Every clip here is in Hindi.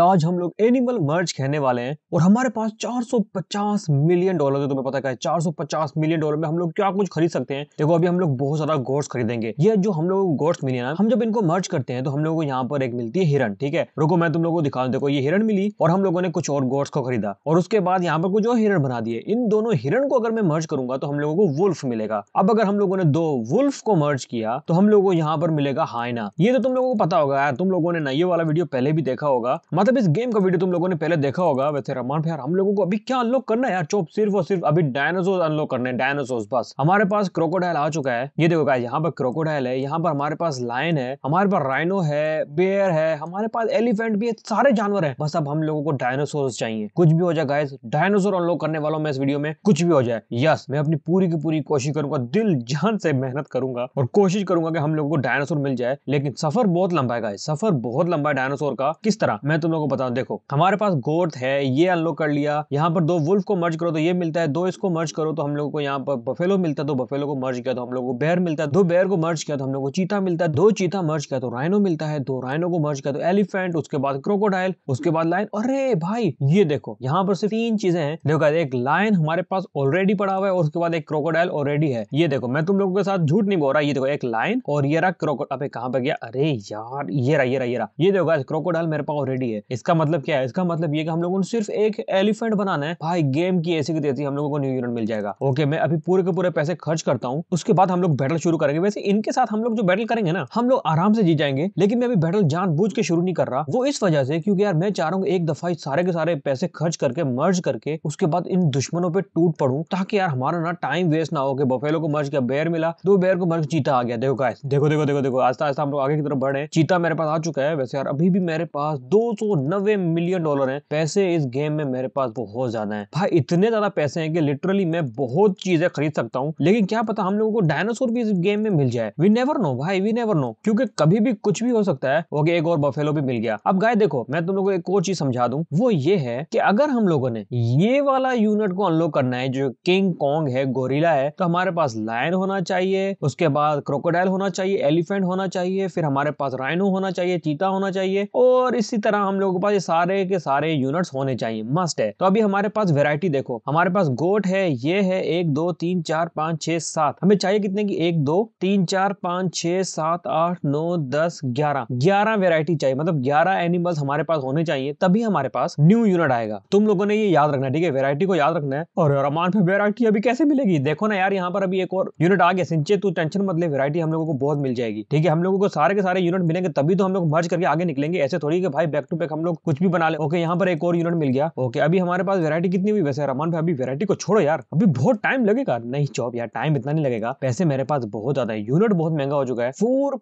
आज हम लोग एनिमल मर्ज कहने वाले हैं और हमारे पास 450 मिलियन डॉलर है तुम्हें पता क्या है 450 मिलियन डॉलर में हम लोग क्या कुछ खरीद सकते हैं देखो अभी हम लोग बहुत सारा गोट्स खरीदेंगे ये जो हम लोग मिली मिले ना हम जब इनको मर्ज करते हैं तो हम लोगों को यहाँ पर एक मिलती है हिरन ठीक है रुको मैं तुम लोगों को दिखा देखो ये हिरन मिली और हम लोगों ने कुछ और गोट्स को खरीदा और उसके बाद यहाँ पर कुछ और हिरन बना दिए इन दोनों हिरन को अगर मैं मर्ज करूंगा तो हम लोगों को वुल्फ मिलेगा अब अगर हम लोगों ने दो वुल्फ को मर्ज किया तो हम लोगों को यहाँ पर मिलेगा हाइना ये तो तुम लोगों को पता होगा यार तुम लोगों ने ना ये वाला वीडियो पहले भी देखा होगा मतलब इस गेम का वीडियो तुम लोगों ने पहले देखा होगा वैसे रमान यार हम लोगों को अभी क्या अनलॉक करना है यार चोप सिर्फ और सिर्फ अभी डायनासोर अनलॉक करने डायनासोर बस हमारे पास क्रोकोडाइल आ चुका है ये देखो गाय यहाँ पर क्रोकोडाइल है यहाँ पर हमारे पास लाइन है हमारे पास राइनो है बेयर है हमारे पास एलिफेंट भी है सारे जानवर है बस अब हम लोगों को डायनासोर चाहिए कुछ भी हो जाए गाय डायनासोर अनलॉक करने वालों में इस वीडियो में कुछ भी हो जाए यस मैं अपनी पूरी की पूरी कोशिश करूंगा दिल जान से मेहनत करूंगा और कोशिश करूंगा कि हम लोगों को डायनासोर मिल जाए लेकिन सफर बहुत लंबा है गाय सफर बहुत लंबा है डायनासोर का किस तरह मैं तो तुम लोगों को बताऊं देखो हमारे पास गोर्थ है ये अनलॉक कर लिया यहाँ पर दो वुल्फ को मर्ज करो तो ये मिलता है दो इसको मर्ज करो तो हम लोग को यहाँ पर बफेलो मिलता है दो बफेलो को मर्ज किया तो हम लोग को बैर मिलता है दो बैर को मर्ज किया तो हम लोग को चीता मिलता है दो चीता मर्ज किया तो राइनो मिलता है दो राइनो को मर्ज किया तो एलिफेंट उसके बाद क्रोकोडाइल उसके बाद लाइन अरे भाई ये देखो यहाँ पर सिर्फ तीन चीजें हैं देखो एक लाइन हमारे पास ऑलरेडी पड़ा हुआ है और उसके बाद एक क्रोकोडाइल ऑलरेडी है ये देखो मैं तुम लोगों के साथ झूठ नहीं बोल रहा ये देखो एक लाइन और ये रहा क्रोकोड अबे कहां पर गया अरे यार ये रहा ये रहा ये रहा ये देखो क्रोकोडाइल मेरे पास ऑलरेडी है है इसका मतलब क्या है इसका मतलब ये कि हम लोगों ने सिर्फ एक एलिफेंट बनाना है भाई गेम की ऐसी देती है हम लोगों को न्यू यूनिट मिल जाएगा ओके मैं अभी पूरे के पूरे पैसे खर्च करता हूँ उसके बाद हम लोग बैटल शुरू करेंगे वैसे इनके साथ हम लोग जो बैटल करेंगे ना हम लोग आराम से जीत जाएंगे लेकिन मैं अभी बैटल जान के शुरू नहीं कर रहा वो इस वजह से क्योंकि यार मैं चाह रहा हूँ एक दफा सारे के सारे पैसे खर्च करके मर्ज करके उसके बाद इन दुश्मनों पे टूट पड़ू ताकि यार हमारा ना टाइम वेस्ट ना हो कि बफेलो को मर्ज किया बेर मिला दो बेर को मर्ज चीता आ गया देखो गाइस देखो देखो देखो देखो आस्ता आस्ता हम लोग आगे की तरफ बढ़े चीता मेरे पास आ चुका है वैसे यार अभी भी मेरे पास दो 190 मिलियन डॉलर हैं पैसे इस गेम में मेरे पास बहुत ज्यादा हैं भाई इतने ज्यादा पैसे हैं कि लिटरली मैं बहुत चीजें खरीद सकता हूँ लेकिन क्या पता हम लोगों को डायनासोर भी इस गेम में मिल जाए वी नेवर नो भाई वी नेवर नो क्योंकि कभी भी कुछ भी हो सकता है ओके एक और बफेलो भी मिल गया अब गाय देखो मैं तुम लोगों को एक और चीज समझा दू वो ये है कि अगर हम लोगों ने ये वाला यूनिट को अनलॉक करना है जो किंग कॉन्ग है गोरिला है तो हमारे पास लायन होना चाहिए उसके बाद क्रोकोडाइल होना चाहिए एलिफेंट होना चाहिए फिर हमारे पास राइनो होना चाहिए चीता होना चाहिए और इसी तरह हम हम लोगों के पास ये सारे के सारे यूनिट्स होने चाहिए मस्ट है तो अभी हमारे पास वेरायटी देखो हमारे पास गोट है ये है एक दो तीन चार पाँच छह सात हमें चाहिए कितने की एक दो तीन चार पाँच छह सात आठ नौ दस ग्यारह ग्यारह वेरायटी चाहिए मतलब ग्यारह एनिमल्स हमारे पास होने चाहिए तभी हमारे पास न्यू यूनिट आएगा तुम लोगों ने ये याद रखना है ठीक है वेरायटी को याद रखना है और रमान पे वेरायटी अभी कैसे मिलेगी देखो ना यार यहाँ पर अभी एक और यूनिट आ गया सिंचे तू टेंशन मत ले वेरायटी हम लोगों को बहुत मिल जाएगी ठीक है हम लोगों को सारे के सारे यूनिट मिलेंगे तभी तो हम लोग मर्ज करके आगे निकलेंगे ऐसे थोड़ी कि भाई बैक टू तक हम लोग कुछ भी बना ले ओके यहाँ पर एक और यूनिट मिल गया ओके अभी हमारे पास वेरायटी कितनी हुई वैसे रमान भाई अभी वेरायटी को छोड़ो यार अभी बहुत टाइम लगेगा नहीं चौब यार टाइम इतना नहीं लगेगा पैसे मेरे पास बहुत ज्यादा है यूनिट बहुत महंगा हो चुका है फोर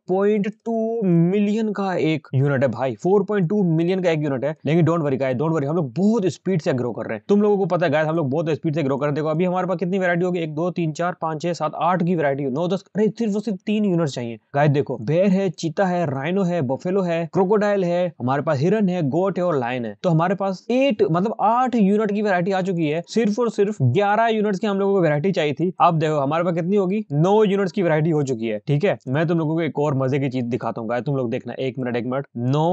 मिलियन का एक यूनिट है भाई फोर मिलियन का एक यूनिट है लेकिन don't worry guys don't worry हम लोग बहुत स्पीड से ग्रो कर रहे हैं तुम लोगों को पता है गाइस हम लोग बहुत स्पीड से ग्रो कर रहे देखो अभी हमारे पास कितनी वैरायटी होगी एक दो तीन चार पांच छह सात आठ की वैरायटी नौ दस अरे सिर्फ सिर्फ तीन यूनिट चाहिए गाय देखो बेर है चीता है राइनो है बफेलो है क्रोकोडाइल है हमारे पास हिरन है है गोट है और लाइन है तो हमारे पास एट मतलब आठ यूनिट की वेरायटी आ चुकी है सिर्फ और सिर्फ ग्यारह यूनिट की हम लोगों को वेरायटी चाहिए थी आप देखो हमारे पास कितनी होगी नौ यूनिट की वेरायटी हो चुकी है ठीक है मैं तुम लोगों को एक और मजे की चीज दिखाता हूँ तुम लोग देखना एक मिनट एक मिनट नौ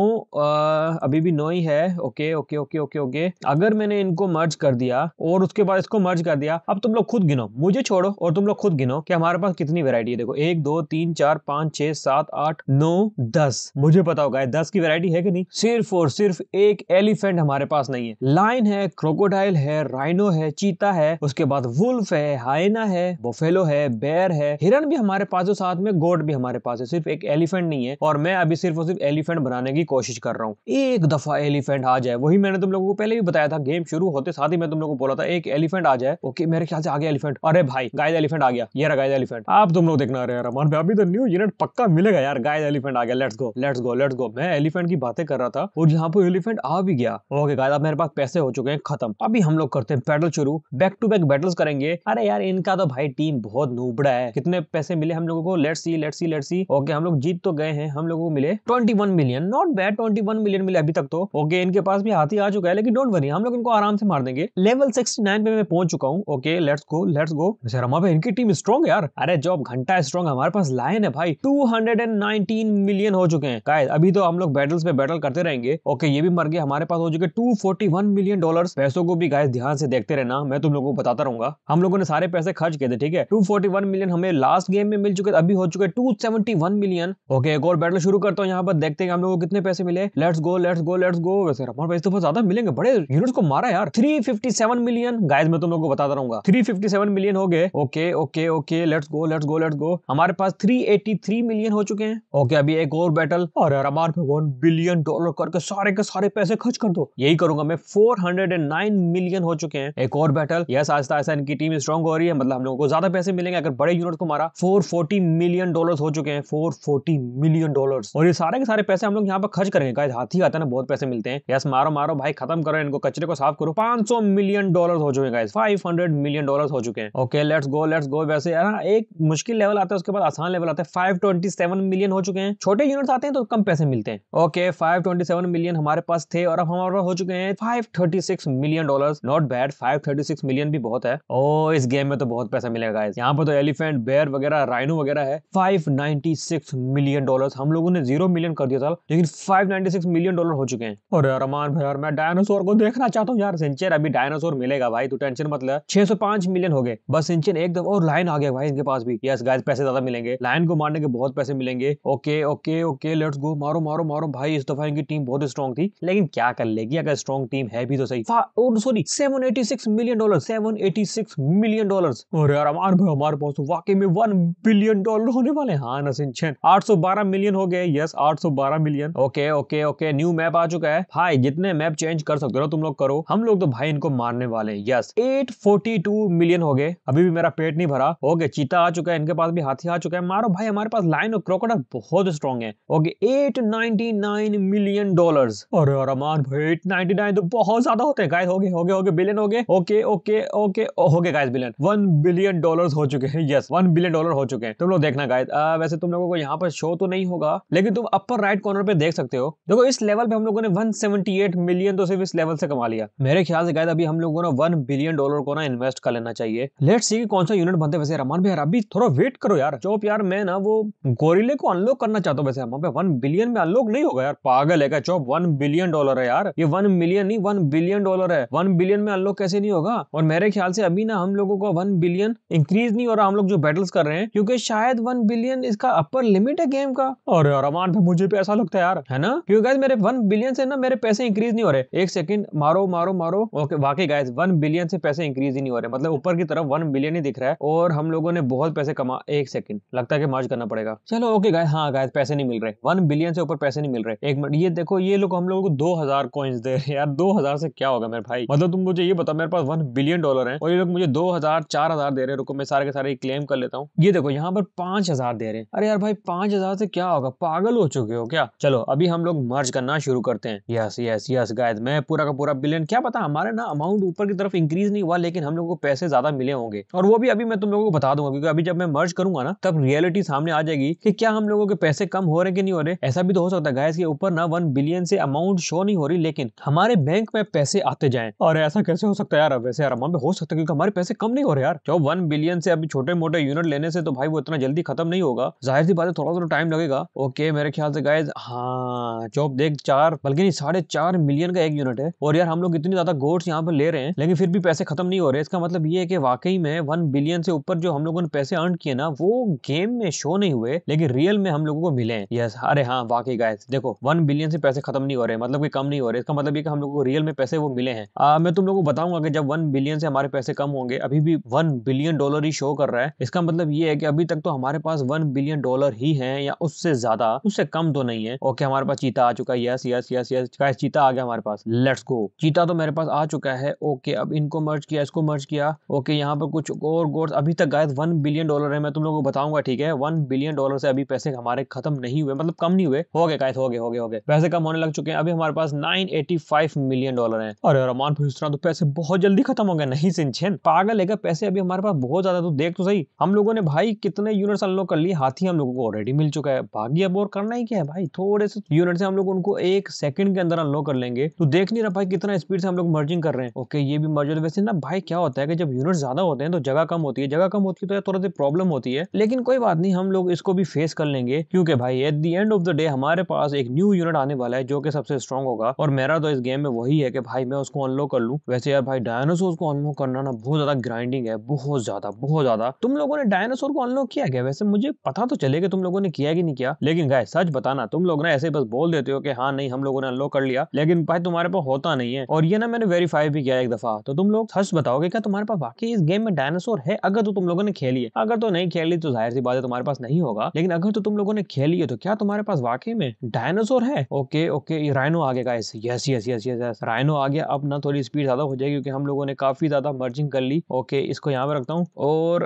अभी भी नौ ही है okay okay okay okay okay अगर मैंने इनको मर्ज कर दिया और उसके बाद इसको मर्ज कर दिया अब तुम लोग खुद गिनो मुझे छोड़ो और तुम लोग खुद गिनो कि हमारे पास कितनी वैरायटी है देखो एक दो तीन चार पांच छह सात आठ नौ दस मुझे पता होगा दस की वैरायटी है कि नहीं सिर्फ और सिर्फ एक एलिफेंट हमारे पास नहीं है लाइन है क्रोकोडाइल है राइनो है चीता है उसके बाद वुल्फ है हाइना है बोफेलो है बेर है हिरन भी हमारे पास है साथ में गोट भी हमारे पास है सिर्फ एक एलिफेंट नहीं है और मैं अभी सिर्फ और सिर्फ एलिफेंट बनाने की कोशिश कर रहा हूँ एक दफा एलिफेंट आ जाए वही मैंने तुम लोगों को पहले भी बताया था गेम शुरू होते साथ ही मैं तुम लोगों को बोला था एक एलिफेंट आ जाए ओके मेरे ख्याल से आ गया एलिफेंट अरे भाई गाय एलिफेंट आ गया ये रहा गायद एलिफेंट आप तुम लोग देखना रहे यार अभी तो न्यू यूनिट पक्का मिलेगा यार गाय एलिफेंट आ गया let's go let's go let's go मैं एलिफेंट की बातें कर रहा था और यहाँ पर एलिफेंट आ भी गया ओके गाइस अब मेरे पास पैसे हो चुके हैं खत्म अभी हम लोग करते हैं बैटल शुरू बैक टू बैक बैटल्स करेंगे अरे यार इनका तो भाई टीम बहुत नूबड़ा है कितने पैसे मिले हम लोगों को let see let see let see okay हम लोग जीत तो गए हैं हम लोगों को मिले twenty million not bad twenty million मिले अभी तक तो ओके इनके पास भी हाथी आ चुका है लेकिन डोंट वरी हम लोग इनको आराम से मार देंगे लेवल सिक्सटी पे मैं पहुंच चुका हूँ okay let's go let's go Rama भाई इनकी टीम स्ट्रॉन्ग यार अरे जो घंटा स्ट्रॉन्ग हमारे पास लाइन है भाई 219 मिलियन हो चुके हैं अभी तो हम लोग बैटल्स पे बैटल करते रहेंगे ओके ये भी मर गए हमारे पास हो चुके two forty one million dollar पैसों को भी गाय ध्यान से देखते रहना मैं तुम लोगों को बताता रहूंगा हम लोगों ने सारे पैसे खर्च किए थे ठीक है टू फोर्टी वन मिलियन हमें लास्ट गेम में मिल चुके अभी हो चुके two seventy one million okay एक और बैटल शुरू करता हूँ यहाँ पर देखते हैं हम लोगों को कितने पैसे मिले let's go let's go let's go वैसे हमारे पैसे तो बहुत ज्यादा मिलेंगे बड़े यूनिट को मारा यार three fifty seven million guy मैं तुम लोग को बताता रहूंगा थ्री फिफ्टी सेवन मिलियन हो गए okay okay okay let's go let's go let's go हमारे पास थ्री एटी थ्री मिलियन हो चुके हैं ओके अभी एक और बैटल और हमारे पे वन बिलियन डॉलर करके सारे के सारे पैसे खर्च कर दो यही करूंगा मैं 409 मिलियन हो चुके हैं एक और बैटल यस आहिस्ता आहिस्ता इनकी टीम स्ट्रॉन्ग हो रही है मतलब हम लोगों को ज्यादा पैसे मिलेंगे अगर बड़े यूनिट को मारा 440 मिलियन डॉलर्स हो चुके हैं 440 मिलियन डॉलर्स और ये सारे के सारे पैसे हम लोग यहाँ पर खर्च करेंगे गाइस हाथी आता है ना बहुत पैसे मिलते हैं यस मारो मारो भाई खत्म करो इनको कचरे को साफ करो 500 मिलियन डॉलर हो चुके हैं गाइस 500 मिलियन डॉलर हो चुके हैं okay let's go let's go वैसे है एक मुश्किल लेवल आता है उसके बाद आसान लेवल आता है 527 मिलियन हो चुके हैं छोटे यूनिट आते हैं तो कम पैसे मिलते हैं ओके 527 मिलियन मिलियन हमारे पास थे और अब हमारे पास हो चुके हैं 536 million dollars not bad 536 million भी बहुत है ओ oh, इस गेम में तो बहुत पैसा मिलेगा यहाँ पर तो एलिफेंट बेयर वगैरह राइनो वगैरह है 596 मिलियन डॉलर्स हम लोगों ने जीरो मिलियन कर दिया था लेकिन 596 मिलियन डॉलर हो चुके हैं और रमान भैया मैं डायनासोर को देखना चाहता हूँ यार सिंचर अभी डायनासोर मिलेगा भाई तू टेंशन मत ले 605 मिलियन हो गए बस सिंचर एकदम और लाइन आ गया भाई इनके पास भी यस गाय पैसे ज्यादा मिलेंगे लाइन को मारने के बहुत पैसे मिलेंगे okay okay okay let's go मारो मारो मारो भाई इस दफा इनकी टीम बहुत स्ट्रॉन्ग थी लेकिन क्या कर लेगी अगर स्ट्रॉन्ग टीम है भी तो सही sorry seven eighty six million dollar seven eighty six million dollar और यार हमारे भाई हमारे पास तो वाकई में वन बिलियन डॉलर होने वाले हाँ नसिन छेन आठ सौ बारह मिलियन हो गए यस आठ सौ बारह million okay okay okay new map आ चुका है भाई जितने मैप चेंज कर सकते हो तुम लोग करो हम लोग तो भाई इनको मारने वाले हैं yes eight forty two million हो गए अभी भी मेरा पेट नहीं भरा ओके चीता आ चुका है इनके पास भी हाथी आ चुका है मारो भाई हमारे पास लाइन और क्रोकोडा बहुत स्ट्रॉन्ग है okay eight ninety nine million dollar dollars और अरमान भाई 99 तो बहुत ज्यादा होते हैं गाइस हो गए हो गए हो गए बिलियन हो गए ओके ओके ओके हो गए guys billion one billion dollar हो चुके हैं यस वन बिलियन डॉलर हो चुके हैं तुम लोग देखना गाइस वैसे तुम लोगों को यहाँ पर शो तो नहीं होगा लेकिन तुम अपर राइट कॉर्नर पे देख सकते हो देखो इस लेवल पे हम लोगों ने 178 मिलियन तो सिर्फ इस लेवल से कमा लिया मेरे ख्याल से गाइस अभी हम लोगों ने ना 1 बिलियन डॉलर को ना इन्वेस्ट कर लेना चाहिए लेट्स सी कि कौन सा यूनिट बनते वैसे रमान भाई अभी थोड़ा वेट करो यार चौप यार मैं ना वो गोरिले को अनलॉक करना चाहता हूँ वैसे रमान भाई वन बिलियन में अनलॉक नहीं होगा यार पागल है क्या चौप वन बिलियन डॉलर है यार ये वन मिलियन नहीं वन बिलियन डॉलर है वन बिलियन में अनलॉक कैसे नहीं होगा और मेरे ख्याल से अभी ना हम लोगों का वन बिलियन इंक्रीज नहीं हो रहा हम लोग जो बैटल्स कर रहे हैं क्योंकि शायद वन बिलियन इसका अपर लिमिट है गेम का और अरमान भाई मुझे भी ऐसा लगता है यार है ना क्योंकि मेरे वन बिलियन से ना मेरे पैसे इंक्रीज नहीं हो रहे एक सेकंड मारो मारो मारो ओके वाकई गाइस वन बिलियन से पैसे इंक्रीज ही नहीं हो रहे मतलब ऊपर की तरफ वन बिलियन ही दिख रहा है और हम लोगों ने बहुत पैसे कमा एक सेकंड लगता है कि मार्च करना पड़ेगा चलो ओके गाय हाँ गाय पैसे नहीं मिल रहे वन बिलियन से ऊपर पैसे नहीं मिल रहे एक मिनट ये देखो ये ये लोग हम लोगों को दो हजार कॉइन्स दे रहे हैं यार दो हजार से क्या होगा मेरे भाई मतलब तुम मुझे ये बताओ मेरे पास वन बिलियन डॉलर है और ये लोग मुझे दो हजार चार हजार दे रहे हैं रुको मैं सारे के सारे क्लेम कर लेता हूँ ये देखो यहाँ पर पांच हजार दे रहे हैं अरे यार भाई पांच हजार से क्या होगा पागल हो चुके हो क्या चलो अभी हम लोग मर्ज करना शुरू करते हैं यस यस यस गायद मैं पूरा का पूरा बिलियन क्या पता हमारे ना अमाउंट ऊपर की तरफ इंक्रीज नहीं हुआ लेकिन हम लोग को पैसे ज्यादा मिले होंगे और वो भी अभी मैं तुम लोगों को बता दूंगा क्योंकि अभी जब मैं मर्ज करूंगा ना तब रियलिटी सामने आ जाएगी कि क्या हम लोगों के पैसे कम हो रहे कि नहीं हो रहे ऐसा भी तो हो सकता है गायस के ऊपर ना वन बिलियन लेन से अमाउंट शो नहीं हो रही लेकिन हमारे बैंक में पैसे आते जाए और ऐसा कैसे हो सकता है यार वैसे यार अमाउंट हो सकता है क्योंकि हमारे पैसे कम नहीं हो रहे यार जो वन बिलियन से अभी छोटे मोटे यूनिट लेने से तो भाई वो इतना जल्दी खत्म नहीं होगा जाहिर सी बात है थोड़ा थोड़ा टाइम लगेगा ओके मेरे ख्याल से गाइज हाँ जो देख चार बल्कि नहीं साढ़े चार मिलियन का एक यूनिट है और यार हम लोग इतनी ज्यादा गोड्स यहाँ पर ले रहे हैं लेकिन फिर भी पैसे खत्म नहीं हो रहे इसका मतलब ये है कि वाकई में वन बिलियन से ऊपर जो हम लोगों ने पैसे अर्न किए ना वो गेम में शो नहीं हुए लेकिन रियल में हम लोगों को मिले हैं यस अरे हाँ वाकई गाइस देखो वन बिलियन से पैसे खत्म नहीं हो रहे मतलब कि कम नहीं हो रहे इसका मतलब ये कि हम लोग को रियल में पैसे वो मिले हैं आ, मैं तुम लोग को बताऊंगा कि जब वन बिलियन से हमारे पैसे कम होंगे अभी भी वन बिलियन डॉलर ही शो कर रहा है इसका मतलब ये है कि अभी तक तो हमारे पास वन बिलियन डॉलर ही है या उससे ज्यादा उससे कम तो नहीं है ओके हमारे पास चीता आ चुका है यस यस यस यस चीता आ गया हमारे पास लेट्स गो चीता तो मेरे पास आ चुका है ओके अब इनको मर्ज किया इसको मर्ज किया ओके यहाँ पर कुछ और गोर्स अभी तक गायद वन बिलियन डॉलर है मैं तुम लोग को बताऊंगा ठीक है वन बिलियन डॉलर से अभी पैसे हमारे खत्म नहीं हुए मतलब कम नहीं हुए हो गए गायद हो गए हो गए हो गए पैसे कम होने लग चुके हैं अभी हमारे पास 985 मिलियन डॉलर हैं अरे रमान फिर तो पैसे बहुत जल्दी खत्म हो गए नहीं सिंचन पागल लेगा पैसे अभी हमारे पास बहुत ज्यादा तो देख तो सही हम लोगों ने भाई कितने यूनिट्स अनलॉक कर लिए हाथी हम लोगों को ऑलरेडी मिल चुका है बाकी अब और करना ही क्या है भाई थोड़े से यूनिट से हम लोग उनको एक सेकंड के अंदर अनलॉक कर लेंगे तो देख नहीं रहा भाई कितना स्पीड से हम लोग मर्जिंग कर रहे हैं ओके ये भी मर्जर तो वैसे ना भाई क्या होता है कि जब यूनिट ज्यादा होते हैं तो जगह कम होती है जगह कम होती है तो थोड़ा सा प्रॉब्लम होती है लेकिन कोई बात नहीं हम लोग इसको भी फेस कर लेंगे क्योंकि भाई at the end of the day हमारे पास एक न्यू यूनिट आने वाला है जो कि सबसे स्ट्रॉन्ग होगा और मेरा तो इस गेम में वही है कि भाई मैं उसको अनलॉक कर लूँ वैसे यार भाई डायनासोर को अनलॉक करना ना बहुत ज्यादा ग्राइंडिंग है बहुत ज्यादा बहुत ज्यादा तुम लोगों ने डायनासोर को अनलॉक किया क्या वैसे मुझे पता तो चले कि तुम लोगों ने किया कि नहीं किया लेकिन गाय सच बताना तुम लोग ना ऐसे बस बोल देते हो कि हाँ नहीं हम लोगों ने अनलॉक कर लिया लेकिन भाई तुम्हारे पास होता नहीं है और ये ना मैंने वेरीफाई भी किया एक दफा तो तुम लोग सच बताओगे क्या तुम्हारे पास वाकई इस गेम में डायनासोर है अगर तो तुम लोगों ने खेली है अगर तो नहीं खेली तो जाहिर सी बात है तुम्हारे पास नहीं होगा लेकिन अगर तो तुम लोगों ने खेली है तो क्या तुम्हारे पास वाकई में डायनासोर है ओके ओके ओके ये राइनो आ गया guys yes yes yes yes yes rhino आ गया अब ना थोड़ी स्पीड ज़्यादा हो जाएगी क्योंकि हम लोगों ने काफ़ी ज़्यादा मर्जिंग कर ली ओके इसको यहाँ पे रखता हूँ और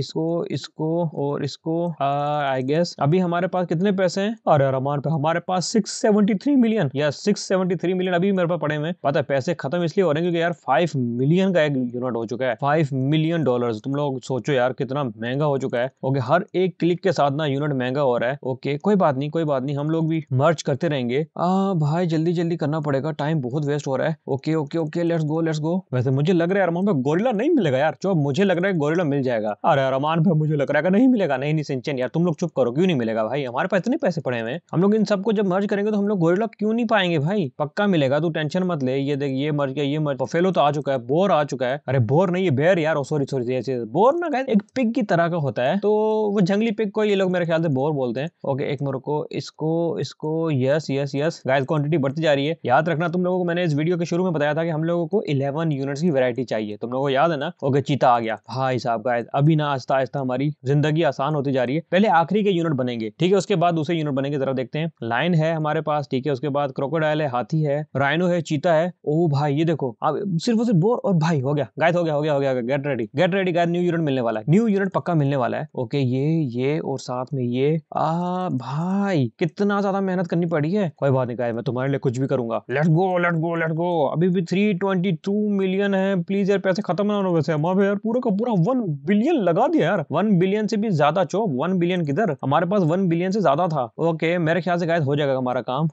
इसको इसको और इसको आई गेस अभी हमारे पास कितने पैसे हैं अरे रमान पे हमारे पास six seventy three million yes six seventy three million अभी मेरे पास पड़े हुए पता है पैसे खत्म इसलिए हो रहे हैं क्योंकि यार फाइव मिलियन का एक यूनिट हो चुका है फाइव मिलियन डॉलर तुम लोग सोचो यार कितना महंगा हो चुका है ओके हर एक क्लिक के साथ ना यूनिट महंगा हो रहा है ओके कोई बात नहीं कोई बात नहीं हम लोग भी मर्ज करते रहेंगे आ, भाई जल्दी जल्दी करना पड़ेगा टाइम बहुत वेस्ट हो रहा है okay okay okay let's go let's go वैसे मुझे लग रहा है अरमान भाई गोरिला नहीं मिलेगा यार जो मुझे लग रहा है गोरिला मिल जाएगा अरे अरमान भाई मुझे लग रहा है नहीं मिलेगा नहीं नहीं सिंचन यार तुम लोग चुप करो क्यों नहीं मिलेगा भाई हमारे पास इतने पैसे पड़े हुए हम लोग इन सबको जब मर्ज करेंगे तो हम लोग गोरिला क्यों नहीं पाएंगे भाई पक्का मिलेगा तू टेंशन मत ले ये देख ये मर गया ये मर फेलो तो, तो आ चुका है बोर आ चुका है अरे बोर नहीं है बेर यार सॉरी सॉरी ऐसे बोर ना गए एक पिग की तरह का होता है तो वो जंगली पिग को ये लोग मेरे ख्याल से बोर बोलते हैं ओके एक मेरे को इसको इसको yes yes yes guys quantity बढ़ती जा रही है याद रखना तुम लोगों को मैंने इस वीडियो के शुरू में बताया था कि हम लोगों को 11 यूनिट्स की वैरायटी चाहिए तुम लोगों को याद है ना ओके चीता आ गया भाई साहब गाइस अभी ना आस्ता आस्ता हमारी जिंदगी आसान होती जा रही है पहले आखिरी के यूनिट बनेंगे ठीक है उसके बाद दूसरे यूनिट बनेंगे जरा देखते हैं लाइन है हमारे पास ठीक है उसके बाद क्रोकोडाइल है हाथी है राइनो है चीता है ओ भाई ये देखो अब सिर्फ सिर्फ बोर और भाई हो गया गायद हो गया हो गया हो गया गेट रेडी गेट रेडी गायद न्यू यूनिट मिलने वाला है न्यू यूनिट पक्का मिलने वाला है ओके ये ये और साथ में ये आ भाई कितना ज्यादा मेहनत करनी पड़ी है कोई बात नहीं मैं तुम्हारे लिए कुछ भी करूंगा let go let go let go अभी भी थ्री ट्वेंटी टू मिलियन है प्लीज यार पैसे खत्म ना हो वैसे हमारे यार पूरा का पूरा वन बिलियन लगा दिया यार वन बिलियन से भी ज्यादा चो वन बिलियन किधर हमारे पास वन बिलियन से ज्यादा था ओके मेरे ख्याल से गायद हो जाएगा हमारा काम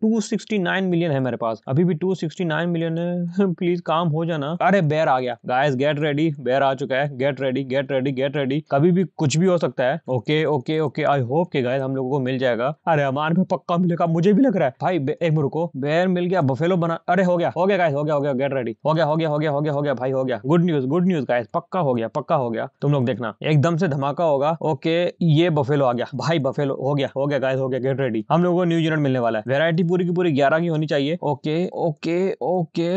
टू सिक्सटी नाइन मिलियन है मेरे पास अभी भी टू सिक्सटी नाइन मिलियन है प्लीज काम हो जाना अरे बैर आ गया गायस गेट रेडी बैर आ चुका है get ready get ready get ready कभी भी कुछ भी हो सकता है okay okay okay I hope के गाइस हम लोगों को मिल जाएगा अरे हमारे में पक्का मिलेगा मुझे भी लग रहा है भाई एक मिनट रुको बेयर मिल गया बफेलो बना अरे हो गया हो गया गाइस हो गया हो गया गेट रेडी हो गया हो गया हो गया हो गया हो गया भाई हो गया good news good news guys पक्का हो गया पक्का हो गया तुम लोग देखना एकदम से धमाका होगा ओके ये बफेलो आ गया भाई बफेलो हो गया हो गया गाइस हो गया गेट रेडी हम लोगों को न्यू यूनिट मिलने वाला है वेरायटी पूरी की पूरी ग्यारह की होनी चाहिए okay okay okay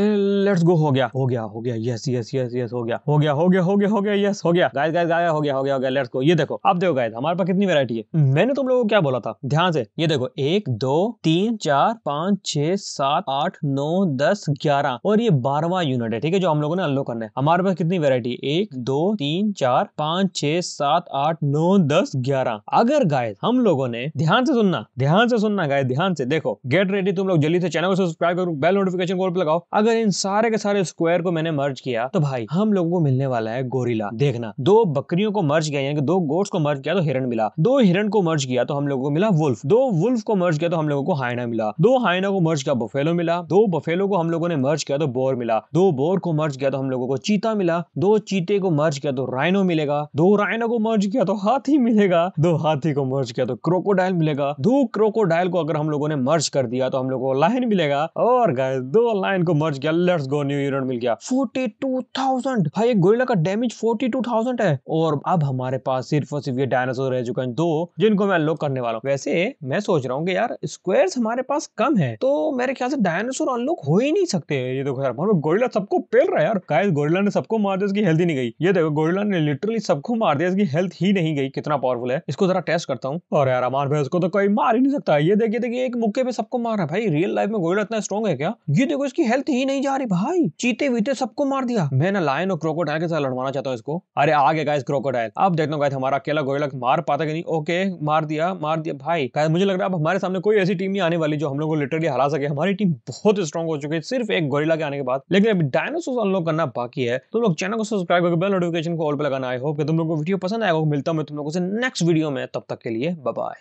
let's go हो गया हो गया हो गया यस यस यस यस हो गया हो गया हो गया हो गया हो गया यस हो गया गाइस गाइस गाइस हो गया हो गया हो गया लेट्स गो ये देखो अब देखो गाइस हमारे पास कितनी वेरायटी है मैंने तुम लोगों को क्या बोला था ध्यान से ये देखो एक दो तीन तीन चार पांच छह सात आठ नौ दस ग्यारह और ये बारहवा यूनिट है ठीक है जो हम लोगों ने अनलॉक करना है हमारे पास कितनी वेरायटी एक दो तीन चार पाँच छह सात आठ नौ दस ग्यारह अगर गाय हम लोगों ने ध्यान से सुनना ध्यान से सुनना गाय ध्यान से देखो गेट रेडी तुम लोग जल्दी से चैनल को सब्सक्राइब करो बेल नोटिफिकेशन को लगाओ अगर इन सारे के सारे स्क्वायर को मैंने मर्ज किया तो भाई हम लोगों को मिलने वाला है गोरिला देखना दो बकरियों को मर्ज किया यानी दो गोट्स को मर्ज किया तो हिरण मिला दो हिरण को मर्ज किया तो हम लोगों को मिला वुल्फ दो वुल्फ को मर्ज किया तो हम लोगों को हाइना मिला दो हाइना को मर्ज किया बफेलो मिला दो बफेलो को हम लोगों ने मर्ज किया तो बोर मिला दो बोर को मर्ज किया तो हम लोगों को चीता मिला दो चीते को मर्ज किया तो राइनो मिलेगा दो राइनो को मर्ज किया तो हाथी मिलेगा दो हाथी को मर्ज किया तो क्रोकोडाइल मिलेगा दो क्रोकोडाइल को अगर हम लोगों ने मर्ज कर दिया तो हम लोगों को लाइन मिलेगा और गाय दो लाइन को मर्ज किया लेट्स गो न्यू यूनिट मिल गया फोर्टी टू थाउजेंड भाई एक गोरिल्ला का डैमेज फोर्टी टू थाउजेंड है और अब हमारे पास सिर्फ और सिर्फ ये डायनासोर रह चुके हैं दो जिनको मैं अनलॉक करने वाला हूँ वैसे मैं सोच रहा हूँ यार स्क्वायर एविडेंस हमारे पास कम है तो मेरे ख्याल से डायनासोर अनलॉक हो ही नहीं सकते ये देखो यार गोरिल्ला सबको पेल रहा है यार गाइस गोरिल्ला ने सबको मार दिया इसकी हेल्थ ही नहीं गई ये देखो गोरिल्ला ने लिटरली सबको मार दिया इसकी हेल्थ ही नहीं गई कितना पावरफुल है इसको जरा टेस्ट करता हूँ और यार अमान भाई उसको तो कोई मार ही नहीं सकता ये देखिए देखिए एक मुक्के पे सबको मार रहा है भाई रियल लाइफ में गोरिल्ला इतना स्ट्रॉन्ग है क्या ये देखो इसकी हेल्थ ही नहीं जा रही भाई चीते वीते सबको मार दिया मैं ना लायन और क्रोकोडाइल के साथ लड़वाना चाहता हूँ इसको अरे आ गया गाइस क्रोकोडाइल अब देखता गाइस हमारा अकेला गोरिल्ला मार पाता कि नहीं ओके मार दिया मार दिया भाई मुझे लग रहा है अब हमारे सामने कोई ऐसी टीम आने वाली जो हम लोग लिटरली हरा सके हमारी टीम बहुत स्ट्रॉग हो चुकी है सिर्फ एक गोरिला के आने के बाद लेकिन अभी डायनासोर अनलॉक करना बाकी है तुम लोग चैनल को सब्सक्राइब करके बेल नोटिफिकेशन को ऑल पर लगाना आए हो कि तुम लोग को वीडियो पसंद आएगा मिलता हूँ मैं तुम लोगों से नेक्स्ट वीडियो में तब तक के लिए बाय